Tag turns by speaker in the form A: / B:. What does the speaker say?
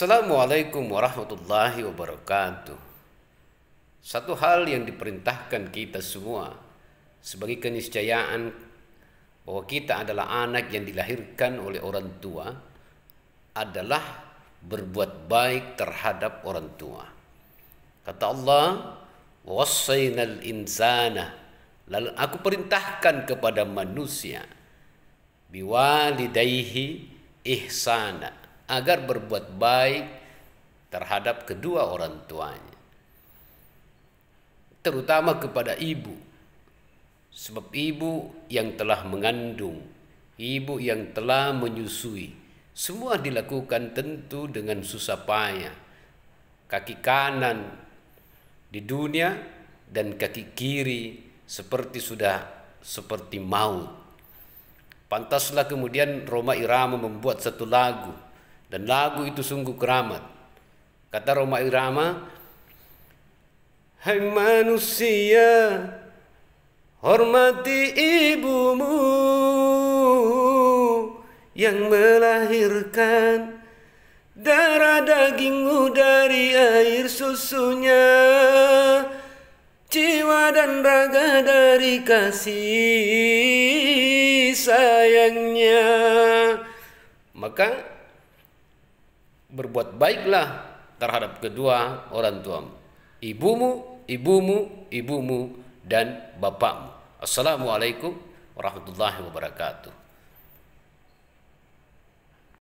A: Assalamualaikum warahmatullahi wabarakatuh. Satu hal yang diperintahkan kita semua sebagai keniscayaan bahwa kita adalah anak yang dilahirkan oleh orang tua adalah berbuat baik terhadap orang tua. Kata Allah, insana." Lalu aku perintahkan kepada manusia biwalidayhi ihsana agar berbuat baik terhadap kedua orang tuanya, terutama kepada ibu, sebab ibu yang telah mengandung, ibu yang telah menyusui, semua dilakukan tentu dengan susah payah, kaki kanan di dunia dan kaki kiri seperti sudah seperti maut. Pantaslah kemudian Roma Irama membuat satu lagu dan lagu itu sungguh keramat. Kata Roma Irama, Hai manusia,
B: hormati ibumu yang melahirkan darah dagingmu dari air susunya jiwa dan raga dari kasih sayangnya.
A: Maka berbuat baiklah terhadap kedua orang tuamu. Ibumu, ibumu, ibumu, dan bapakmu. Assalamualaikum
C: warahmatullahi wabarakatuh.